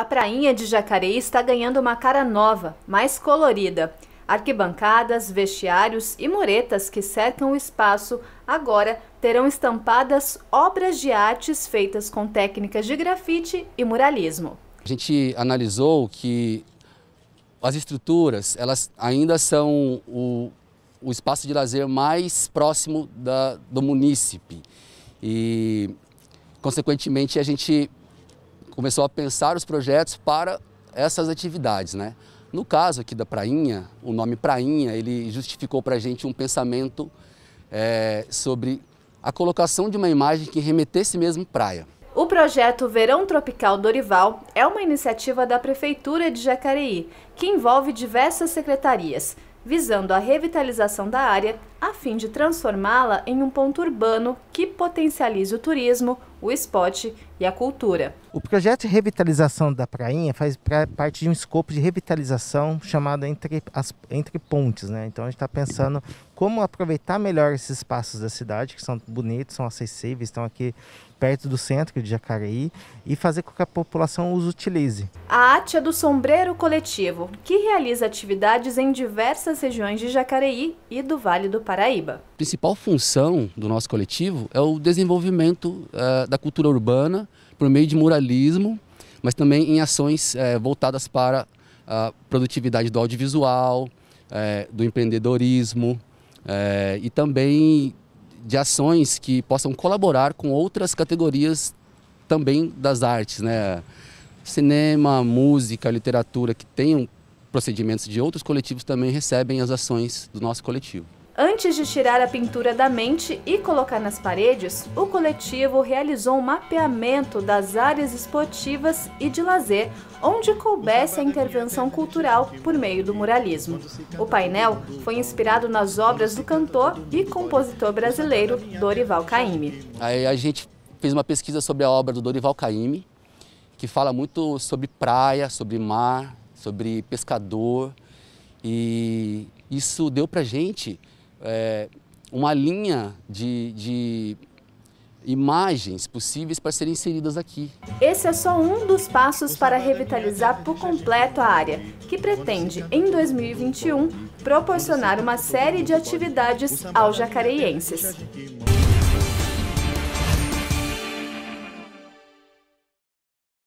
A prainha de Jacareí está ganhando uma cara nova, mais colorida. Arquibancadas, vestiários e muretas que cercam o espaço agora terão estampadas obras de artes feitas com técnicas de grafite e muralismo. A gente analisou que as estruturas elas ainda são o, o espaço de lazer mais próximo da, do munícipe e, consequentemente, a gente começou a pensar os projetos para essas atividades, né? No caso aqui da Prainha, o nome Prainha, ele justificou para a gente um pensamento é, sobre a colocação de uma imagem que remetesse mesmo praia. O projeto Verão Tropical Dorival é uma iniciativa da Prefeitura de Jacareí, que envolve diversas secretarias, visando a revitalização da área a fim de transformá-la em um ponto urbano que potencialize o turismo, o esporte e a cultura. O projeto de revitalização da Prainha faz parte de um escopo de revitalização chamado Entre, as, entre Pontes. Né? Então a gente está pensando como aproveitar melhor esses espaços da cidade, que são bonitos, são acessíveis, estão aqui perto do centro de Jacareí, e fazer com que a população os utilize. A arte é do Sombreiro Coletivo, que realiza atividades em diversas regiões de Jacareí e do Vale do Pará. Paraíba. A principal função do nosso coletivo é o desenvolvimento eh, da cultura urbana por meio de muralismo, mas também em ações eh, voltadas para a produtividade do audiovisual, eh, do empreendedorismo e também de ações que possam colaborar com outras categorias também das artes, né? Cinema, música, literatura, que tenham procedimentos de outros coletivos também recebem as ações do nosso coletivo. Antes de tirar a pintura da mente e colocar nas paredes, o coletivo realizou um mapeamento das áreas esportivas e de lazer onde coubesse a intervenção cultural por meio do muralismo. O painel foi inspirado nas obras do cantor e compositor brasileiro Dorival Caymmi. Aí a gente fez uma pesquisa sobre a obra do Dorival Caymmi, que fala muito sobre praia, sobre mar, sobre pescador, e isso deu pra gente é, uma linha de, de imagens possíveis para serem inseridas aqui. Esse é só um dos passos para revitalizar por completo a área, que pretende, em 2021, proporcionar uma série de atividades aos jacareienses.